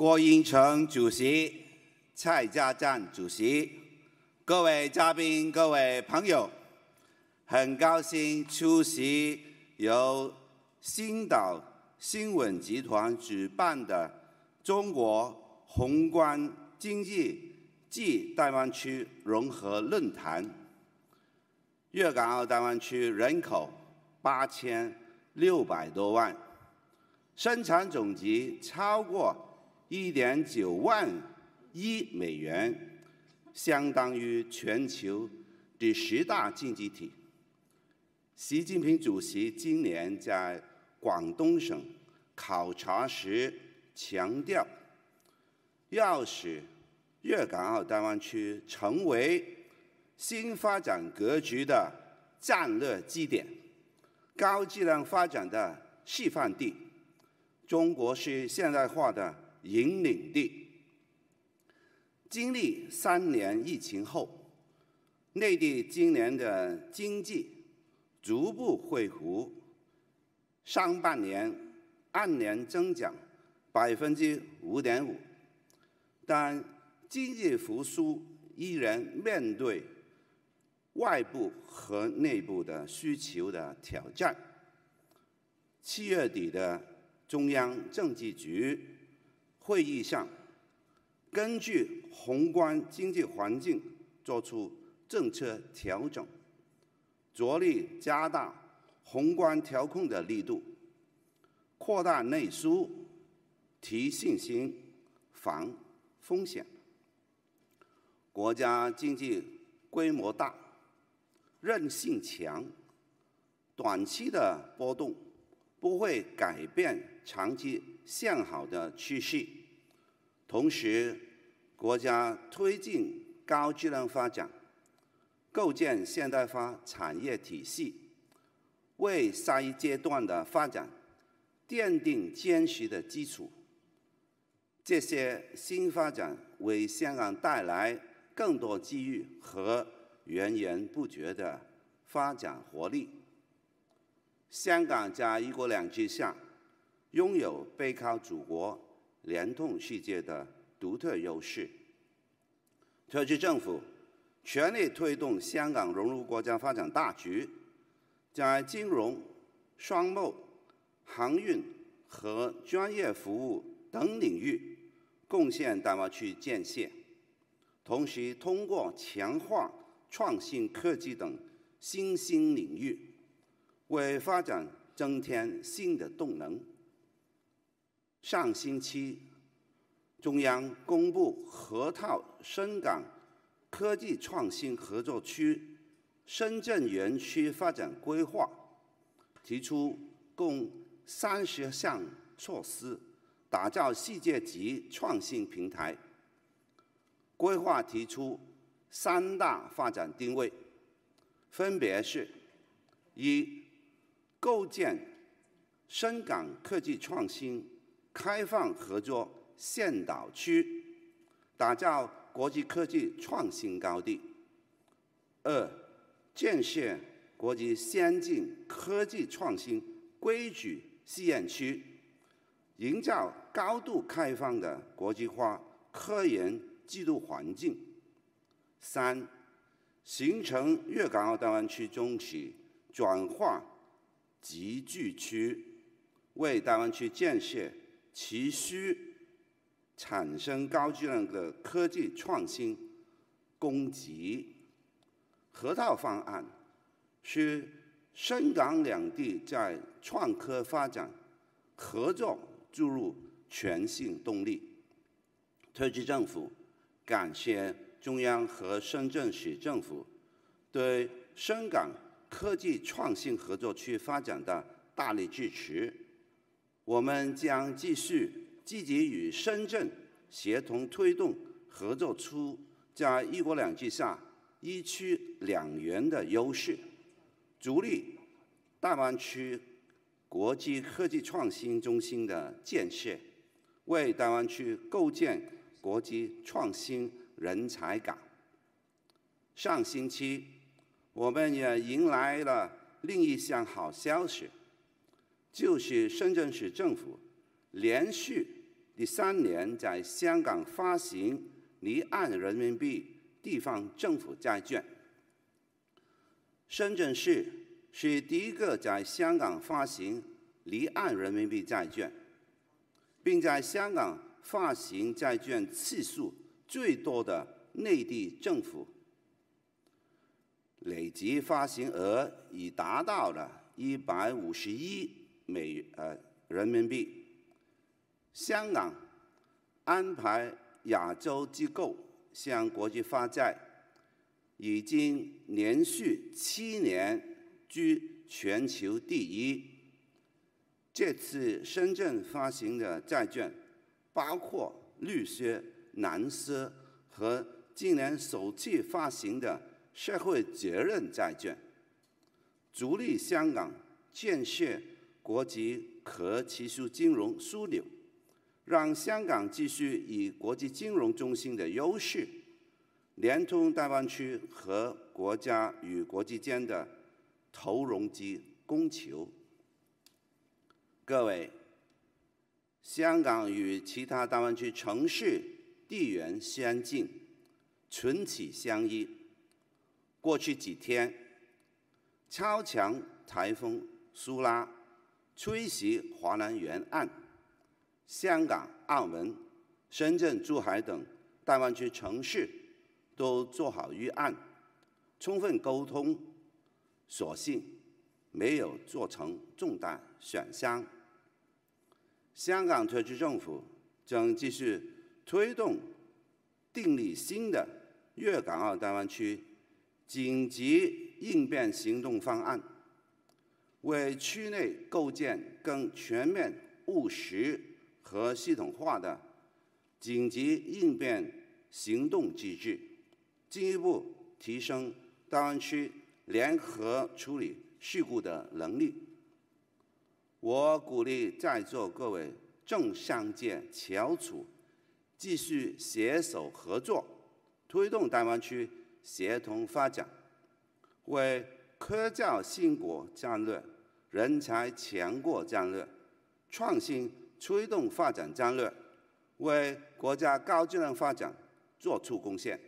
郭英成主席、蔡家赞主席，各位嘉宾、各位朋友，很高兴出席由星岛新闻集团举办的中国宏观经济暨大湾区融合论坛。粤港澳大湾区人口八千六百多万，生产总值超过。一点九万亿美元，相当于全球第十大经济体。习近平主席今年在广东省考察时强调，要使粤港澳大湾区成为新发展格局的战略基点、高质量发展的示范地，中国是现代化的。引领地，经历三年疫情后，内地今年的经济逐步恢复，上半年按年增长百分之五点五，但经济复苏依然面对外部和内部的需求的挑战。七月底的中央政治局。会议上，根据宏观经济环境作出政策调整，着力加大宏观调控的力度，扩大内需，提信心，防风险。国家经济规模大，韧性强，短期的波动不会改变长期向好的趋势。同时，国家推进高质量发展，构建现代化产业体系，为下一阶段的发展奠定坚实的基础。这些新发展为香港带来更多机遇和源源不绝的发展活力。香港在一国两制下，拥有背靠祖国。联通世界的独特优势。特区政府全力推动香港融入国家发展大局，在金融、商贸、航运和专业服务等领域贡献大湾区建设，同时通过强化创新科技等新兴领域，为发展增添新的动能。上星期，中央公布河套深港科技创新合作区深圳园区发展规划，提出共三十项措施，打造世界级创新平台。规划提出三大发展定位，分别是：一、构建深港科技创新。开放合作，先导区打造国际科技创新高地；二，建设国际先进科技创新规矩试验区，营造高度开放的国际化科研制度环境；三，形成粤港澳大湾区中企转化集聚区，为大湾区建设。急需产生高质量的科技创新供给，合道方案，需深港两地在创科发展合作注入全新动力。特区政府感谢中央和深圳市政府对深港科技创新合作区发展的大力支持。我们将继续积极与深圳协同推动合作出加“一国两制”下“一区两园”的优势，助力大湾区国际科技创新中心的建设，为大湾区构建国际创新人才港。上星期，我们也迎来了另一项好消息。就是深圳市政府连续第三年在香港发行离岸人民币地方政府债券。深圳市是第一个在香港发行离岸人民币债券，并在香港发行债券次数最多的内地政府，累计发行额已达到了一百五十一。美呃人民币，香港安排亚洲机构向国际发债，已经连续七年居全球第一。这次深圳发行的债券，包括绿色、蓝色和今年首次发行的社会责任债券，助力香港建设。国际可持续金融枢纽，让香港继续以国际金融中心的优势，联通大湾区和国家与国际间的投融资供求。各位，香港与其他大湾区城市地缘相近，唇起相依。过去几天，超强台风苏拉。吹袭华南沿岸、香港、澳门、深圳、珠海等大湾区城市，都做好预案，充分沟通，所幸没有做成重大选项。香港特区政府将继续推动订立新的粤港澳大湾区紧急应变行动方案。为区内构建更全面、务实和系统化的紧急应变行动机制，进一步提升大湾区联合处理事故的能力。我鼓励在座各位政商界翘楚继续携手合作，推动大湾区协同发展，为。科教兴国战略、人才强国战略、创新驱动发展战略，为国家高质量发展作出贡献。